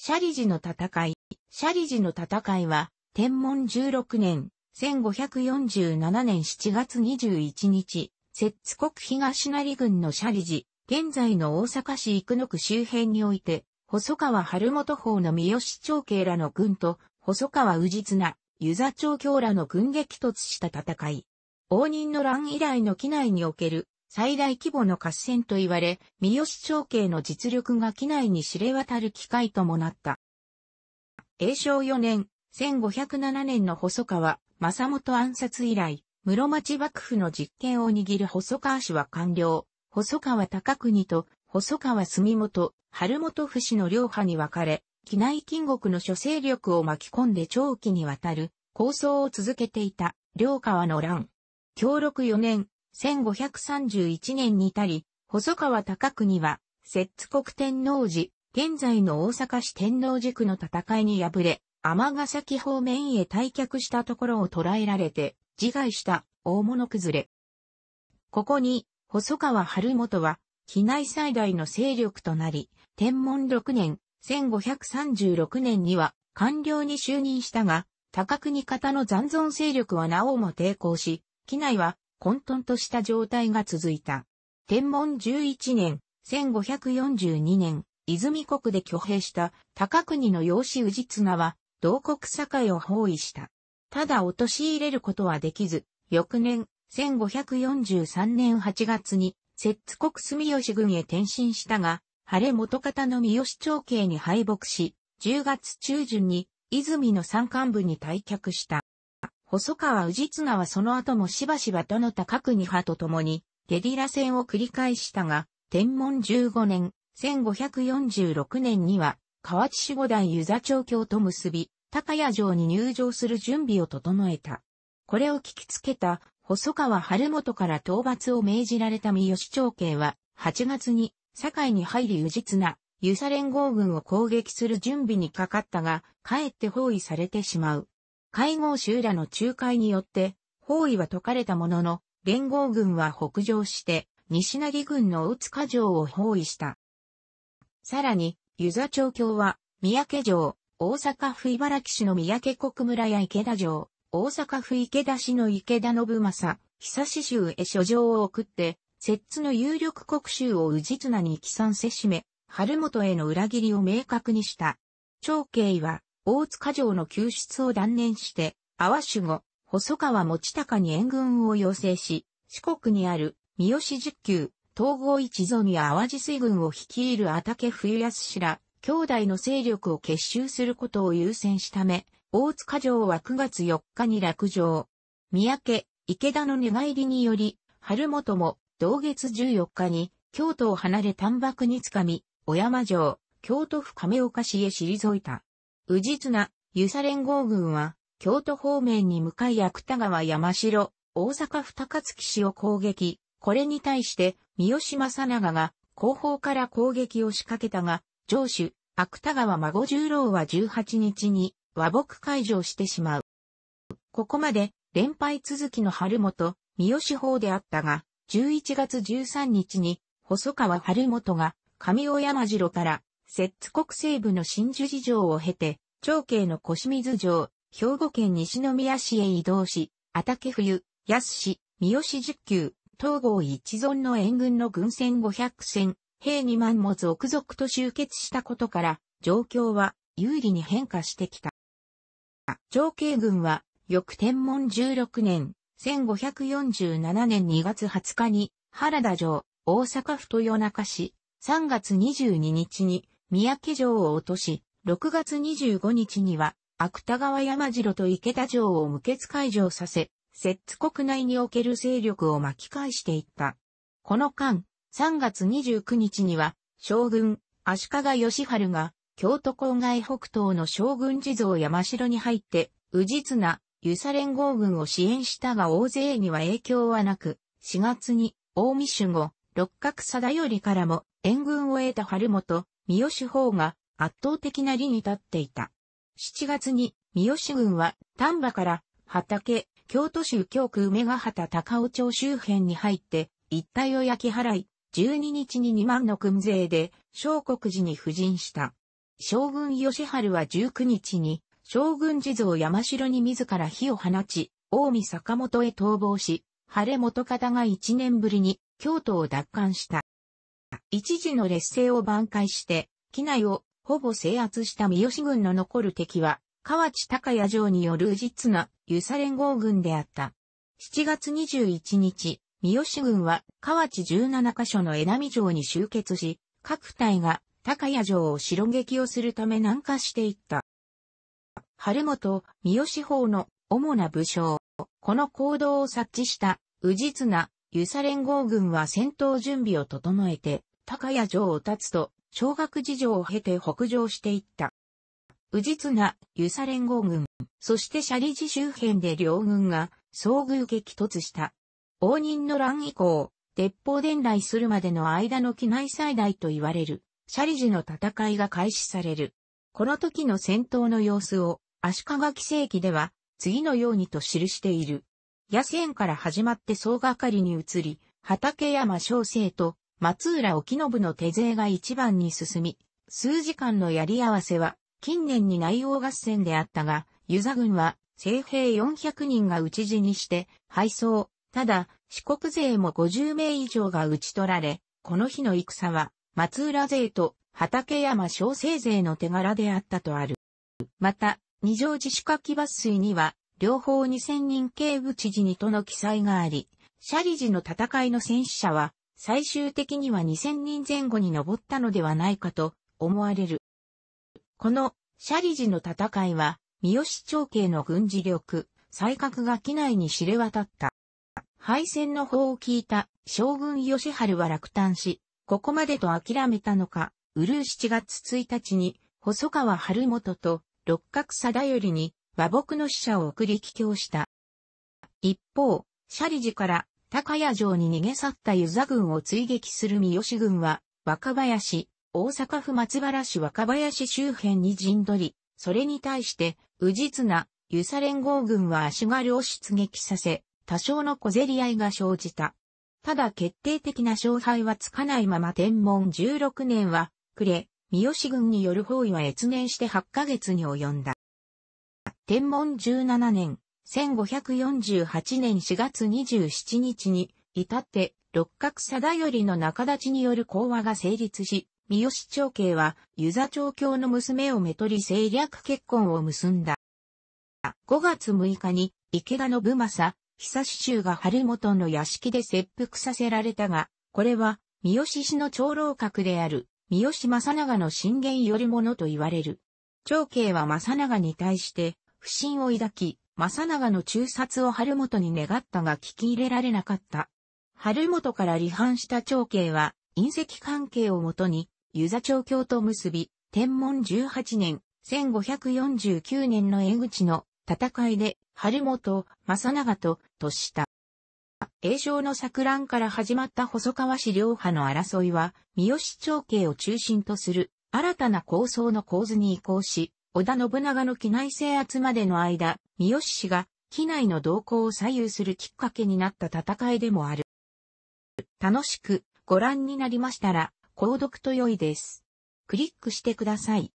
シャリジの戦い。シャリジの戦いは、天文16年、1547年7月21日、摂津国東成郡のシャリジ、現在の大阪市生野区周辺において、細川春元法の三好長慶らの軍と、細川宇治綱、湯座長京らの軍撃突した戦い。応仁の乱以来の機内における最大規模の合戦と言われ、三好長慶の実力が機内に知れ渡る機会ともなった。永正4年、1507年の細川、正元暗殺以来、室町幕府の実権を握る細川氏は官僚、細川高国と細川住本、春本府氏の両派に分かれ、機内金国の諸勢力を巻き込んで長期にわたる構想を続けていた、両川の乱。協力4年、1531年に至り、細川高国は、摂津国天皇寺、現在の大阪市天皇寺区の戦いに敗れ、天崎方面へ退却したところを捕らえられて、自害した大物崩れ。ここに、細川晴元は、機内最大の勢力となり、天文6年、1536年には、官僚に就任したが、高国方の残存勢力はなおも抵抗し、機内は混沌とした状態が続いた。天文11年、1542年、泉国で挙兵した高国の養子氏綱は、同国境を包囲した。ただ落とし入れることはできず、翌年、1543年8月に、摂津国住吉軍へ転身したが、晴れ元方の三好長兄に敗北し、10月中旬に、泉の山間部に退却した。細川氏綱はその後もしばしばどの高二派と共に、ゲリラ戦を繰り返したが、天文15年、1546年には、河内守護団湯座長京と結び、高谷城に入城する準備を整えた。これを聞きつけた、細川晴元から討伐を命じられた三好長慶は、8月に、堺に入り氏綱、湯佐連合軍を攻撃する準備にかかったが、かえって包囲されてしまう。会合集らの仲介によって、包囲は解かれたものの、連合軍は北上して、西成軍の大塚城を包囲した。さらに、湯座町卿は、三宅城、大阪府茨城市の三宅国村や池田城、大阪府池田市の池田信正、久志州へ書状を送って、摂津の有力国衆を宇治綱に帰参せしめ、春元への裏切りを明確にした。長慶は、大塚城の救出を断念して、阿波守護、細川持高に援軍を要請し、四国にある三好十九、東郷一存や淡路水軍を率いる畑冬康氏ら、兄弟の勢力を結集することを優先しため、大塚城は9月4日に落城。三宅、池田の寝返りにより、春元も同月14日に京都を離れ丹幕につかみ、小山城、京都府亀岡市へ退いた。宇治綱、ユサ連合軍は、京都方面に向かい芥川山城、大阪二勝槻市を攻撃。これに対して、三好正長が、後方から攻撃を仕掛けたが、上主、芥川孫十郎は18日に和睦解除してしまう。ここまで連敗続きの春元、三好法であったが、11月13日に細川春元が上尾山城から摂津国西部の新樹寺城を経て、長慶の小清水城、兵庫県西宮市へ移動し、畑冬、安市、三好十九、東郷一存の援軍の軍船五百戦、兵二万も続々と集結したことから、状況は有利に変化してきた。長慶軍は、翌天文16年、1547年2月20日に、原田城、大阪府豊中市、3月22日に、三宅城を落とし、6月25日には、芥川山城と池田城を無血解除させ、摂津国内における勢力を巻き返していった。この間、3月29日には、将軍、足利義春が、京都郊外北東の将軍地蔵山城に入って、宇実な、ユ佐連合軍を支援したが大勢には影響はなく、4月に、大見守護、六角貞頼からも、援軍を得た春元、三好方が圧倒的な利に立っていた。7月に三好軍は丹波から畑、京都州京区梅ヶ畑高尾町周辺に入って一帯を焼き払い、12日に2万の軍勢で小国寺に布陣した。将軍吉春は19日に将軍地蔵山城に自ら火を放ち、近江坂本へ逃亡し、晴れ元方が1年ぶりに京都を奪還した。一時の劣勢を挽回して、機内をほぼ制圧した三好軍の残る敵は、河内高谷城による実なユサ連合軍であった。7月21日、三好軍は河内17カ所の江波城に集結し、各隊が高谷城を白撃をするため南下していった。晴本、三好法の主な武将、この行動を察知した、宇実綱、ユサ連合軍は戦闘準備を整えて、高谷城を立つと、小学事情を経て北上していった。宇実綱、ユサ連合軍、そしてシャリジ周辺で両軍が遭遇激突した。応仁の乱以降、鉄砲伝来するまでの間の機内最大と言われる、シャリジの戦いが開始される。この時の戦闘の様子を、足利奇世紀では、次のようにと記している。野戦から始まって総がかりに移り、畠山小生と松浦沖信の手勢が一番に進み、数時間のやり合わせは、近年に内容合戦であったが、湯佐軍は、西兵400人が討ち死にして、敗走。ただ、四国勢も50名以上が討ち取られ、この日の戦は、松浦勢と畠山小生勢の手柄であったとある。また、二条寺主角き抜粋には、両方2000人警部知事にとの記載があり、シャリジの戦いの戦死者は、最終的には2000人前後に上ったのではないかと思われる。このシャリジの戦いは、三好長慶の軍事力、才覚が機内に知れ渡った。敗戦の方を聞いた将軍吉春は落胆し、ここまでと諦めたのか、うるう7月1日に、細川春元と六角貞頼に和睦の使者を送り帰郷した。一方、シャリジから高谷城に逃げ去ったユザ軍を追撃する三好軍は、若林、大阪府松原市若林周辺に陣取り、それに対して、宇実な、ユサ連合軍は足軽を出撃させ、多少の小競り合いが生じた。ただ決定的な勝敗はつかないまま天文16年は、暮れ、三好軍による包囲は越年して8ヶ月に及んだ。天文17年、1548年4月27日に、至って六角貞頼の仲立ちによる講話が成立し、三好長慶は、湯座長教の娘をめとり政略結婚を結んだ。5月6日に、池田信政、久州が春元の屋敷で切腹させられたが、これは、三好氏の長老閣である、三好正長の進言よりものと言われる。長慶は正長に対して、不信を抱き、正長の中殺を春元に願ったが聞き入れられなかった。春元から離反した長兄は、隕石関係をもとに、湯座長教と結び、天文18年、1549年の江口の戦いで、春元、正長と、とした。栄称の錯乱から始まった細川氏両派の争いは、三好長兄を中心とする新たな構想の構図に移行し、織田信長の機内制圧までの間、三好氏が機内の動向を左右するきっかけになった戦いでもある。楽しくご覧になりましたら、購読と良いです。クリックしてください。